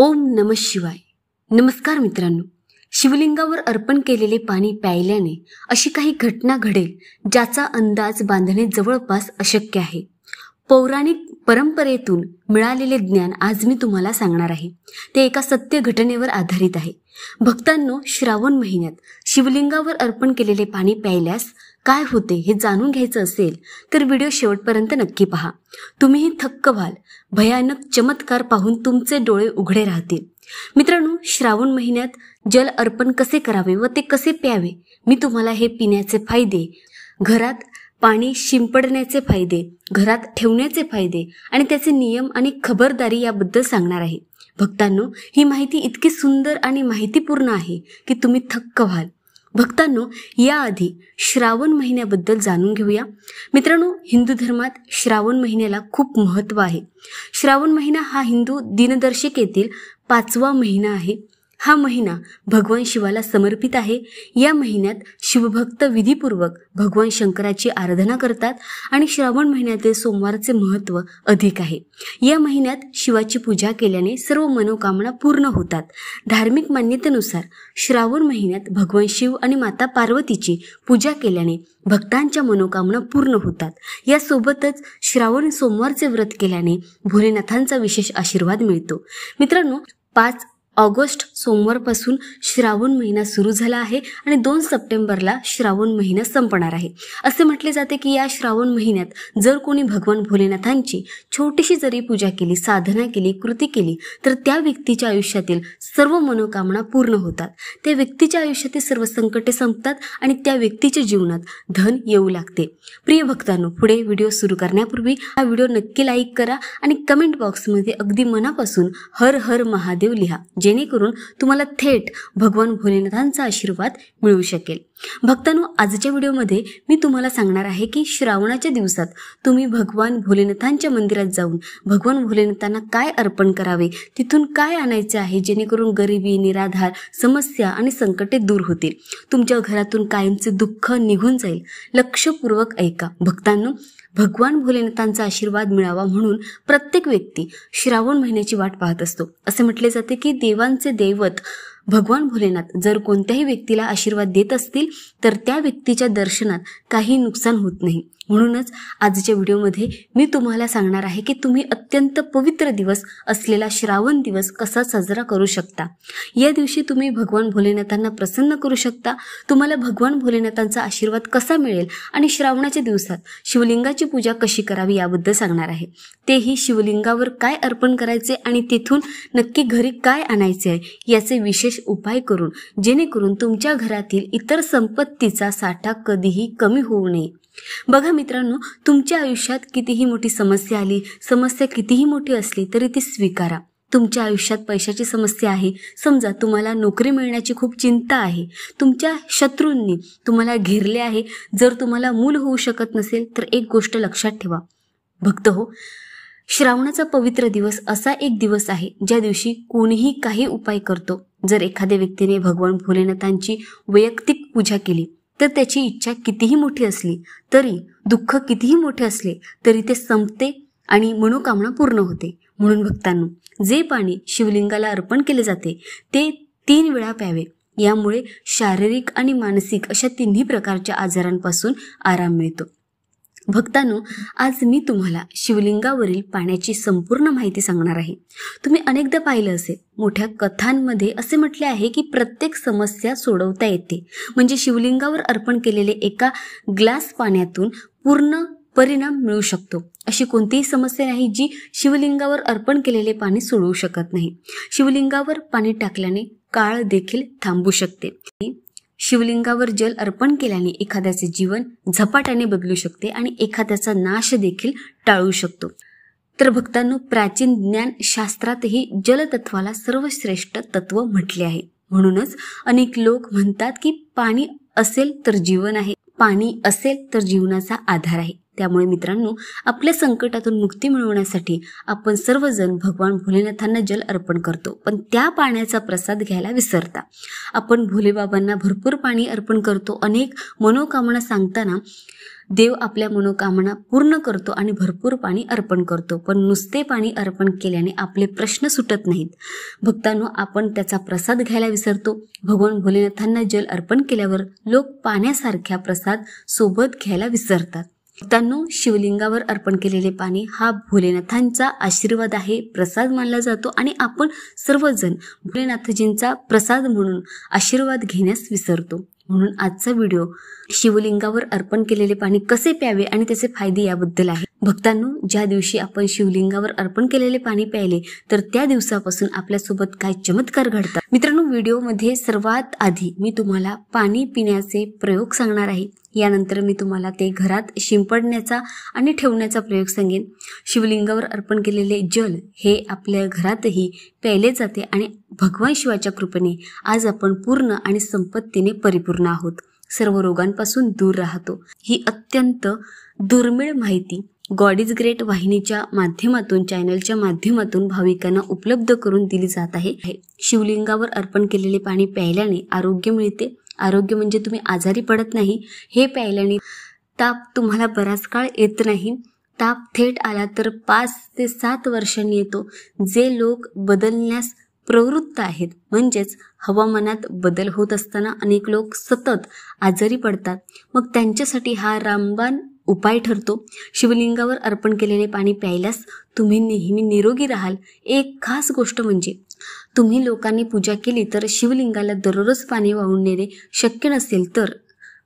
ओम नम शिवाय नमस्कार मित्रांनो शिवलिंगावर अर्पण केलेले पाणी प्यायल्याने अशी काही घटना घडेल ज्याचा अंदाज बांधणे जवळपास अशक्य आहे पौराणिक परंपरेतून मिळालेले ज्ञान आज मी तुम्हाला सांगणार आहे ते एका सत्य घटनेवर आधारित आहे भक्तांनो श्रावण महिन्यात शिवलिंगावर अर्पण केलेले पाणी प्यायल्यास काय होते हे जाणून घ्यायचं असेल तर व्हिडिओ शेवटपर्यंत नक्की पहा तुम्हीही थक्क व्हाल भयानक चमत्कार पाहून तुमचे डोळे उघडे राहतील मित्रांनो श्रावण महिन्यात जल अर्पण कसे करावे व ते कसे प्यावे मी तुम्हाला हे पिण्याचे फायदे घरात पाणी शिंपडण्याचे फायदे घरात ठेवण्याचे फायदे आणि त्याचे नियम आणि खबरदारी याबद्दल सांगणार आहे भक्तांनो ही माहिती इतकी सुंदर आणि माहितीपूर्ण आहे की तुम्ही थक्क व्हाल भक्तांनो याआधी श्रावण महिन्याबद्दल जाणून घेऊया मित्रांनो हिंदू धर्मात श्रावण महिन्याला खूप महत्व आहे श्रावण महिना हा हिंदू दिनदर्शिकेतील पाचवा महिना आहे हा महिना भगवान शिवाला समर्पित आहे या महिन्यात शिवभक्त विधीपूर्वक भगवान शंकराची आराधना करतात आणि श्रावण महिन्यातील सोमवारचे महत्त्व अधिक आहे या महिन्यात शिवाची पूजा केल्याने सर्व मनोकामना पूर्ण होतात धार्मिक मान्यतेनुसार श्रावण महिन्यात भगवान शिव आणि माता पार्वतीची पूजा केल्याने भक्तांच्या मनोकामना पूर्ण होतात यासोबतच श्रावण सोमवारचे व्रत केल्याने भोलेनाथांचा विशेष आशीर्वाद मिळतो मित्रांनो पाच ऑगस्ट सोमवारपासून श्रावण महिना सुरू झाला आहे आणि दोन सप्टेंबरला श्रावण महिना संपणार आहे असे म्हटले जाते की या श्रावण महिन्यात जर कोणी भगवान भोलेनाथांची छोटीशी जरी पूजा केली साधना केली कृती केली तर त्या व्यक्तीच्या आयुष्यातील सर्व मनोकामना पूर्ण होतात त्या व्यक्तीच्या आयुष्यातील सर्व संकटे संपतात आणि त्या व्यक्तीच्या जीवनात धन येऊ लागते प्रिय भक्तांनो पुढे व्हिडिओ सुरू करण्यापूर्वी हा व्हिडिओ नक्की लाईक करा आणि कमेंट बॉक्समध्ये अगदी मनापासून हर हर महादेव लिहा जेणेकरून तुम्हाला थेट भगवान भोलेनाथांचा आशीर्वाद मिळू शकेल भक्तांनो आजच्या व्हिडिओमध्ये मी तुम्हाला सांगणार आहे की श्रावणाच्या दिवसात तुम्ही भगवान भोलेनाथांच्या मंदिरात जाऊन भगवान भोलेनाथांना काय अर्पण करावे तिथून काय आणायचे आहे जेणेकरून गरिबी निराधार समस्या आणि संकटे दूर होतील तुमच्या घरातून कायमचे दुःख निघून जाईल लक्षपूर्वक ऐका भक्तांनो भगवान भोलेनाथांचा आशीर्वाद मिळावा म्हणून प्रत्येक व्यक्ती श्रावण महिन्याची वाट पाहत असतो असे म्हटले जाते की देवांचे दैवत भगवान भोलेनाथ जर कोणत्याही व्यक्तीला आशीर्वाद देत असतील तर त्या व्यक्तीच्या दर्शनात काही नुकसान होत नाही म्हणूनच आजच्या व्हिडिओमध्ये मी तुम्हाला सांगणार आहे की तुम्ही अत्यंत पवित्र दिवस असलेला श्रावण दिवस कसा साजरा करू शकता या दिवशी तुम्ही भगवान भोलेनाथांना प्रसन्न करू शकता तुम्हाला भगवान भोलेनाथांचा आशीर्वाद कसा मिळेल आणि श्रावणाच्या दिवसात शिवलिंगाची पूजा कशी करावी याबद्दल सांगणार आहे तेही शिवलिंगावर काय अर्पण करायचे आणि तिथून नक्की घरी काय आणायचे आहे याचे विशेष उपाय करून जेणेकरून तुमच्या घरातील इतर संपत्तीचा साठा कधीही कमी होऊ नये बघा मित्रांनो तुमच्या आयुष्यात कितीही मोठी समस्या आली समस्या कितीही मोठी असली तरी ती स्वीकारा तुमच्या आयुष्यात पैशाची समस्या आहे समजा तुम्हाला नोकरी मिळण्याची खूप चिंता आहे तुमच्या शत्रूंनी तुम्हाला घेरले आहे जर तुम्हाला मूल होऊ शकत नसेल तर एक गोष्ट लक्षात ठेवा भक्त हो श्रावणाचा पवित्र दिवस असा एक दिवस आहे ज्या दिवशी कोणीही काही उपाय करतो जर एखाद्या व्यक्तीने भगवान भोलेनाथांची वैयक्तिक पूजा केली तर त्याची इच्छा कितीही मोठी असली तरी दुःख कितीही मोठे असले तरी ते संपते आणि मनोकामना पूर्ण होते म्हणून भक्तांनो जे पाणी शिवलिंगाला अर्पण केले जाते ते तीन वेळा प्यावे यामुळे शारीरिक आणि मानसिक अशा तिन्ही प्रकारच्या आजारांपासून आराम मिळतो भक्तांनो आज मी तुम्हाला शिवलिंगावरील पाण्याची संपूर्ण माहिती सांगणार आहे तुम्ही अनेकदा पाहिलं असेल मोठ्या कथांमध्ये असे म्हटले आहे की प्रत्येक समस्या सोडवता येते म्हणजे शिवलिंगावर अर्पण केलेले एका ग्लास पाण्यातून पूर्ण परिणाम मिळू शकतो अशी कोणतीही समस्या नाही जी शिवलिंगावर अर्पण केलेले पाणी सोडवू शकत नाही शिवलिंगावर पाणी टाकल्याने काळ देखील थांबू शकते शिवलिंगावर जल अर्पण केल्याने एखाद्याचे जीवन झपाट्याने बदलू शकते आणि एखाद्याचा नाश देखील टाळू शकतो तर भक्तांनो प्राचीन ज्ञान शास्त्रातही जलतत्वाला सर्वश्रेष्ठ तत्व म्हटले आहे म्हणूनच अनेक लोक म्हणतात की पाणी असेल तर जीवन आहे पाणी असेल तर जीवनाचा आधार आहे त्यामुळे मित्रांनो आपल्या संकटातून मुक्ती मिळवण्यासाठी आपण सर्वजण भगवान भोलेनाथांना जल अर्पण करतो पण त्या पाण्याचा प्रसाद घ्यायला विसरता आपण भोलेबाबांना भरपूर पाणी अर्पण करतो अनेक मनोकामना सांगताना देव आपल्या मनोकामना पूर्ण करतो आणि भरपूर पाणी अर्पण करतो पण नुसते पाणी अर्पण केल्याने आपले प्रश्न सुटत नाहीत भक्तांनो आपण त्याचा प्रसाद घ्यायला विसरतो भगवान भोलेनाथांना जल अर्पण केल्यावर लोक पाण्यासारख्या प्रसाद सोबत घ्यायला विसरतात भक्तांनो शिवलिंगावर अर्पण केलेले पाणी हा भोलेनाथांचा आशीर्वाद आहे प्रसाद मानला जातो आणि आपण सर्वजण भोलेनाथजींचा प्रसाद म्हणून आशीर्वाद घेण्यास विसरतो म्हणून आजचा व्हिडिओ शिवलिंगावर अर्पण केलेले पाणी कसे प्यावे आणि त्याचे फायदे याबद्दल आहे भक्तांनो ज्या दिवशी आपण शिवलिंगावर अर्पण केलेले पाणी प्यायले तर त्या दिवसापासून आपल्यासोबत काय चमत्कार घडतात मित्रांनो व्हिडिओमध्ये सर्वात आधी मी तुम्हाला पाणी पिण्याचे प्रयोग सांगणार आहे यानंतर मी तुम्हाला ते घरात शिंपडण्याचा आणि ठेवण्याचा प्रयोग सांगेन शिवलिंगावर अर्पण केलेले जल हे आपल्या घरातही प्यायले जाते आणि भगवान शिवाच्या कृपेने आज आपण पूर्ण आणि संपत्तीने परिपूर्ण आहोत सर्व रोगांपासून दूर राहतो ही अत्यंत दुर्मिळ माहिती गॉड इज ग्रेट वाहिनीच्या माध्यमातून चॅनलच्या माध्यमातून भाविकांना उपलब्ध करून दिली जात आहे शिवलिंगावर अर्पण केलेले पाणी प्यायल्याने आरोग्य मिळते आरोग्य म्हणजे तुम्ही आजारी पडत नाही हे प्यायल्याने ताप तुम्हाला बराच काळ येत नाही ताप थेट आला तर पाच ते सात वर्षांनी येतो जे लोक बदलण्यास प्रवृत्त आहेत म्हणजेच हवामानात बदल होत असताना अनेक लोक सतत आजारी पडतात मग त्यांच्यासाठी हा रामबाण उपाय ठरतो शिवलिंगावर अर्पण केलेले पाणी प्यायल्यास तुम्ही नेहमी निरोगी राहाल एक खास गोष्ट म्हणजे तुम्ही लोकांनी पूजा केली तर शिवलिंगाला दररोज पाणी वाहून नेणे शक्य नसेल तर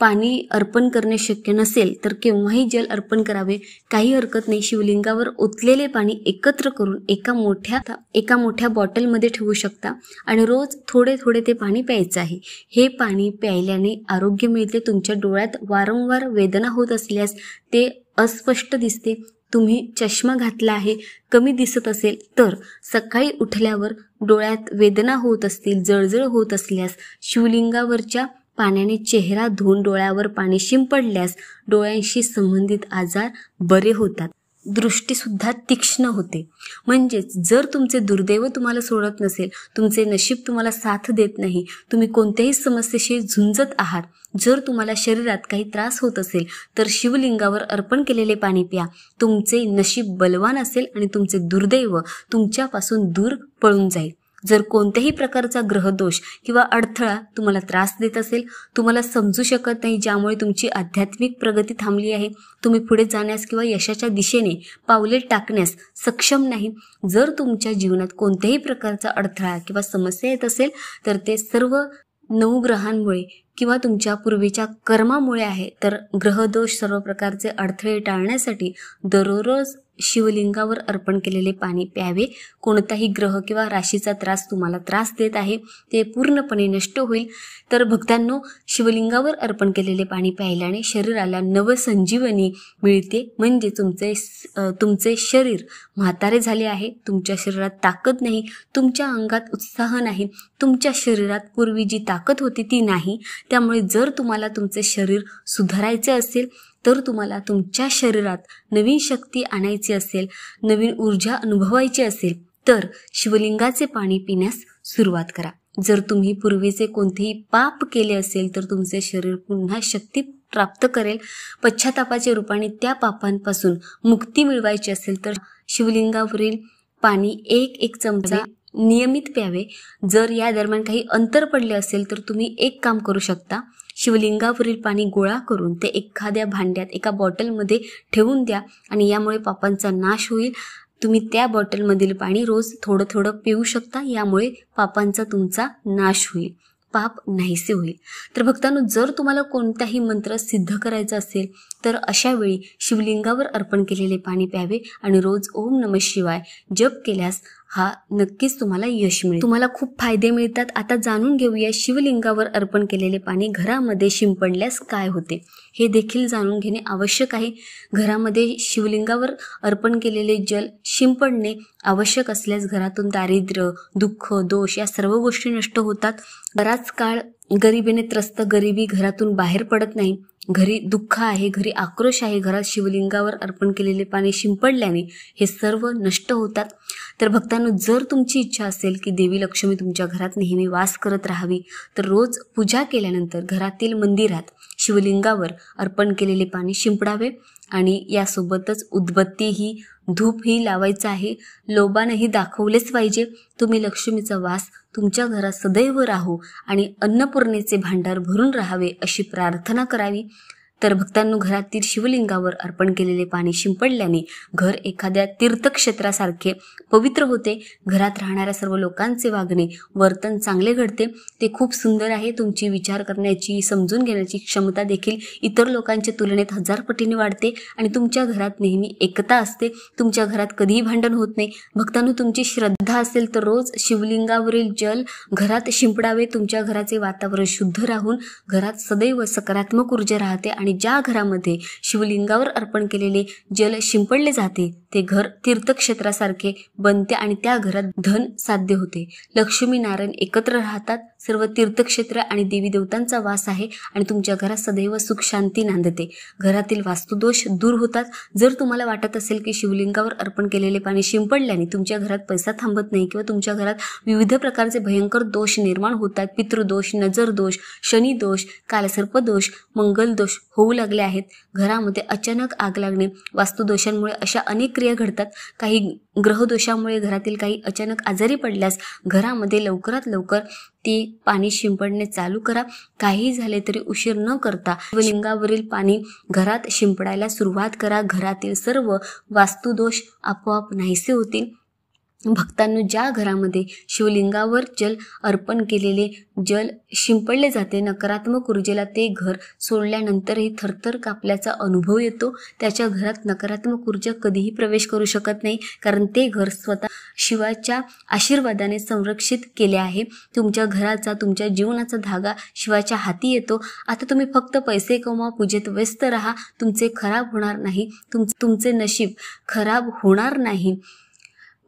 पाणी अर्पण करणे शक्य नसेल तर केव्हाही जल अर्पण करावे काही हरकत नाही शिवलिंगावर ओतलेले पाणी एकत्र करून एका मोठ्या एका मोठ्या बॉटलमध्ये ठेवू शकता आणि रोज थोडे थोडे ते पाणी प्यायचं आहे हे पाणी प्यायल्याने आरोग्य मिळते तुमच्या डोळ्यात वारंवार वेदना होत असल्यास ते अस्पष्ट दिसते तुम्ही चष्मा घातला आहे कमी दिसत असेल तर सकाळी उठल्यावर डोळ्यात वेदना होत असतील जळजळ होत असल्यास शिवलिंगावरच्या पाण्याने चेहरा धुवून डोळ्यावर पाणी शिंपडल्यास डोळ्यांशी संबंधित आजार बरे होतात दृष्टीसुद्धा तीक्ष्ण होते म्हणजेच जर तुमचे दुर्दैव तुम्हाला सोडत नसेल तुमचे नशीब तुम्हाला साथ देत नाही तुम्ही कोणत्याही समस्येशी झुंजत आहात जर तुम्हाला शरीरात काही त्रास होत असेल तर शिवलिंगावर अर्पण केलेले पाणी प्या तुमचे नशीब बलवान असेल आणि तुमचे दुर्दैव तुमच्यापासून दूर पळून जाईल जर कोणत्याही प्रकारचा ग्रहदोष किंवा अडथळा तुम्हाला त्रास देत असेल तुम्हाला समजू शकत नाही ज्यामुळे तुमची आध्यात्मिक प्रगती थांबली आहे तुम्ही पुढे जाण्यास किंवा यशाच्या दिशेने पावले टाकण्यास सक्षम नाही जर तुमच्या जीवनात कोणत्याही प्रकारचा अडथळा किंवा समस्या येत असेल तर ते सर्व नऊ ग्रहांमुळे किंवा तुमच्या पूर्वीच्या कर्मामुळे आहे तर ग्रहदोष सर्व प्रकारचे अडथळे टाळण्यासाठी दररोज शिवलिंगावर अर्पण केलेले पाणी प्यावे कोणताही ग्रह किंवा राशीचा त्रास तुम्हाला त्रास देत आहे ते पूर्णपणे नष्ट होईल तर भक्तांनो शिवलिंगावर अर्पण केलेले पाणी प्यायल्याने शरीराला नवसंजीवनी मिळते म्हणजे तुमचे तुमचे शरीर म्हातारे झाले आहे तुमच्या शरीरात ताकद नाही तुमच्या अंगात उत्साह नाही तुमच्या शरीरात पूर्वी जी ताकद होती ती नाही त्यामुळे जर तुम्हाला तुमचे शरीर सुधारायचे असेल तर तुम्हाला तुमच्या शरीरात नवीन शक्ती आणायची असेल नवीन ऊर्जा अनुभवायची असेल तर शिवलिंगाचे पाणी पिण्यास सुरुवात करा जर तुम्ही पूर्वीचे कोणतेही पाप केले असेल तर तुमचे शरीर पुन्हा शक्ती प्राप्त करेल पश्चातापाच्या रूपाने त्या पापांपासून मुक्ती मिळवायची असेल तर शिवलिंगावरील पाणी एक एक चमचा नियमित प्यावे जर या दरम्यान काही अंतर पडले असेल तर तुम्ही एक काम करू शकता शिवलिंगावरील पाणी गोळा करून ते एखाद्या भांड्यात एका बॉटलमध्ये ठेवून द्या आणि यामुळे पापांचा नाश होईल तुम्ही त्या बॉटलमधील पाणी रोज थोडं थोडं पिऊ शकता यामुळे पापांचा तुमचा नाश होईल पाप नाहीसे होईल तर भक्तांनो जर तुम्हाला कोणताही मंत्र सिद्ध करायचा असेल तर अशा वेळी शिवलिंगावर अर्पण केलेले पाणी प्यावे आणि रोज ओम नम शिवाय जप केल्यास हा नक्कीच तुम्हाला यश मिळेल तुम्हाला खूप फायदे मिळतात आता जाणून घेऊया शिवलिंगावर अर्पण केलेले पाणी घरामध्ये शिंपडल्यास काय होते हे देखील जाणून घेणे आवश्यक आहे घरामध्ये शिवलिंगावर अर्पण केलेले जल शिंपडणे आवश्यक असल्यास घरातून दारिद्र्य दुःख दोष या सर्व गोष्टी नष्ट होतात बराच काळ गरिबीने त्रस्त गरिबी घरातून बाहेर पडत नाही घरी दुःख आहे घरी आक्रोश आहे घरात शिवलिंगावर अर्पण केलेले पाणी शिंपडल्याने हे सर्व नष्ट होतात तर भक्तांनो जर तुमची इच्छा असेल की देवी लक्ष्मी तुमच्या घरात नेहमी वास करत राहावी तर रोज पूजा केल्यानंतर घरातील मंदिरात शिवलिंगावर अर्पण केलेले पाणी शिंपडावे आणि यासोबतच उदबत्ती ही धूप ही लावायचं आहे लोबानही दाखवलेच पाहिजे तुम्ही लक्ष्मीचा वास तुमच्या घरात सदैव राहू आणि अन्नपूर्णेचे भांडार भरून राहावे अशी प्रार्थना करावी तर भक्तांनो घरातील शिवलिंगावर अर्पण केलेले पाणी शिंपडल्याने घर एखाद्या तीर्थक्षेत्रासारखे पवित्र होते घरात राहणाऱ्या सर्व लोकांचे वागणे वर्तन चांगले घडते ते खूप सुंदर आहे तुमची विचार करण्याची समजून घेण्याची क्षमता देखील इतर लोकांच्या तुलनेत हजार पटीने वाढते आणि तुमच्या घरात नेहमी एकता असते तुमच्या घरात कधीही भांडण होत नाही भक्तांनो तुमची श्रद्धा असेल तर रोज शिवलिंगावरील जल घरात शिंपडावे तुमच्या घराचे वातावरण शुद्ध राहून घरात सदैव सकारात्मक ऊर्जा राहते आणि ज्या घरामध्ये शिवलिंगावर अर्पण केलेले जल शिंपडले जाते ते घर तीर्थक्षेत्रासारखे बनते आणि त्या घरात धन साध्य होते लक्ष्मी नारायण एकत्र राहतात सर्व तीर्थक्षेत्र आणि देवी देवतांचा वास आहे आणि तुमच्या घरात सदैव सुख शांती नांदते घरातील वास्तुदोष दूर होतात जर तुम्हाला वाटत असेल की शिवलिंगावर अर्पण केलेले पाणी शिंपडल्याने तुमच्या घरात पैसा थांबत नाही किंवा तुमच्या घरात विविध प्रकारचे भयंकर दोष निर्माण होतात पितृदोष नजर नजरदोष शनिदोष कालसर्पदोष मंगलदोष होऊ लागले आहेत घरामध्ये अचानक आग लागणे वास्तुदोषांमुळे अशा अनेक क्रिया घडतात काही ग्रहदोषामुळे घरातील काही अचानक आजारी पडल्यास घरामध्ये लवकरात लवकर ती पाणी शिंपडणे चालू करा काही झाले तरी उशीर न करता लिंगावरील पाणी घरात शिंपडायला सुरुवात करा घरातील सर्व वास्तुदोष आपोआप नाहीसे होतील भक्तांनो ज्या घरामध्ये शिवलिंगावर जल अर्पण केलेले जल शिंपडले जाते नकारात्मक ऊर्जेला ते घर सोडल्यानंतरही थरथर कापल्याचा अनुभव येतो त्याच्या घरात नकारात्मक ऊर्जा कधीही प्रवेश करू शकत नाही कारण ते घर स्वतः शिवाच्या आशीर्वादाने संरक्षित केले आहे तुमच्या घराचा तुमच्या जीवनाचा धागा शिवाच्या हाती येतो आता तुम्ही फक्त पैसे कमवा पूजेत व्यस्त राहा तुमचे खराब होणार नाही तुम तुमचे नशीब खराब होणार नाही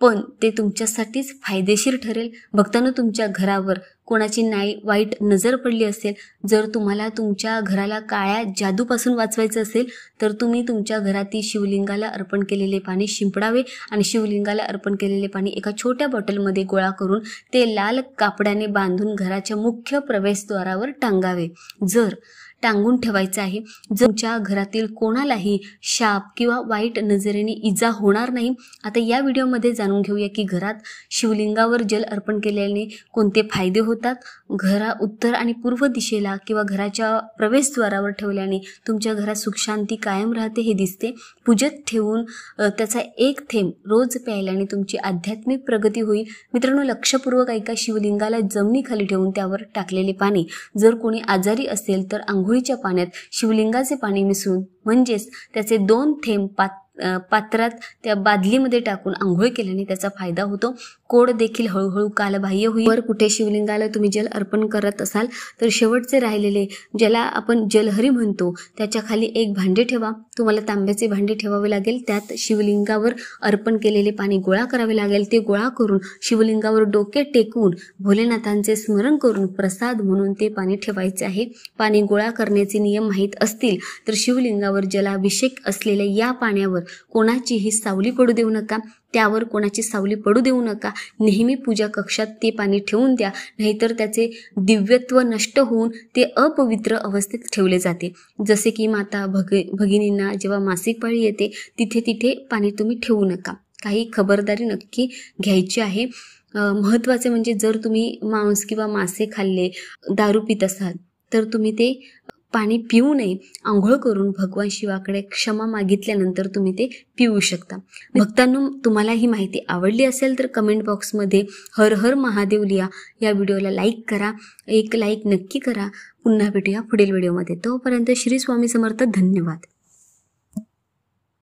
पण ते तुमच्यासाठीच फायदेशीर ठरेल भक्तांनो तुमच्या घरावर कोणाची नाही वाईट नजर पडली असेल जर तुम्हाला तुमच्या घराला काळ्या जादूपासून वाचवायचं असेल तर तुम्ही तुमच्या घरातील शिवलिंगाला अर्पण केलेले पाणी शिंपडावे आणि शिवलिंगाला अर्पण केलेले पाणी एका छोट्या बॉटलमध्ये गोळा करून ते लाल कापडाने बांधून घराच्या मुख्य प्रवेशद्वारावर टांगावे जर टांगून ठेवायचं आहे तुमच्या घरातील कोणालाही शाप किंवा वाईट नजरेने इजा होणार नाही आता या व्हिडिओमध्ये जाणून घेऊया की घरात शिवलिंगावर जल अर्पण केल्याने कोणते फायदे होतात घरा उत्तर आणि पूर्व दिशेला किंवा घराच्या प्रवेशद्वारावर ठेवल्याने तुमच्या घरात सुखशांती कायम राहते हे दिसते पूजत ठेवून त्याचा एक थेंब रोज प्यायल्याने तुमची आध्यात्मिक प्रगती होईल मित्रांनो लक्षपूर्वक एका शिवलिंगाला जमिनीखाली ठेवून त्यावर टाकलेले पाणी जर कोणी आजारी असेल तर आंघोळीच्या पाण्यात शिवलिंगाचे पाणी मिसळून म्हणजेच त्याचे दोन थेंब पात पात्रात त्या बादलीमध्ये टाकून आंघोळ केल्याने त्याचा फायदा होतो कोड देखील हळूहळू कालबाह्य होईल वर कुठे शिवलिंगाला तुम्ही जल अर्पण करत असाल तर शेवटचे राहिलेले ज्याला आपण जलहरी म्हणतो त्याच्या खाली एक भांडे ठेवा तुम्हाला तांब्याचे भांडे ठेवावे लागेल त्यात शिवलिंगावर अर्पण केलेले पाणी गोळा करावे लागेल ते गोळा करून शिवलिंगावर डोके टेकून भोलेनाथांचे स्मरण करून प्रसाद म्हणून ते पाणी ठेवायचे आहे पाणी गोळा करण्याचे नियम माहीत असतील तर शिवलिंगावर जलाभिषेक असलेल्या या पाण्यावर कोणाचीही सावली पडू देऊ नका त्यावर कोणाची सावली पडू देऊ नका नेहमी पूजा कक्षात ते पाणी ठेवून द्या नाहीतर त्याचे दिव्यत्व नष्ट होऊन ते अपवित्र अवस्थेत ठेवले जाते जसे की माता भग भगिनींना जेव्हा मासिक पाळी येते तिथे तिथे पाणी तुम्ही ठेवू नका काही खबरदारी नक्की घ्यायची आहे महत्त्वाचे म्हणजे जर तुम्ही मांस किंवा मासे खाल्ले दारू पित असाल तर तुम्ही ते पाणी पिऊ नये आंघोळ करून भगवान शिवाकडे क्षमा मागितल्यानंतर तुम्ही ते पिऊ शकता भक्तांनो तुम्हाला ही माहिती आवडली असेल तर कमेंट बॉक्समध्ये हर हर महादेव लिया या व्हिडिओला लाईक करा एक लाईक नक्की करा पुन्हा भेटूया पुढील व्हिडिओमध्ये तोपर्यंत श्री स्वामी समर्थ धन्यवाद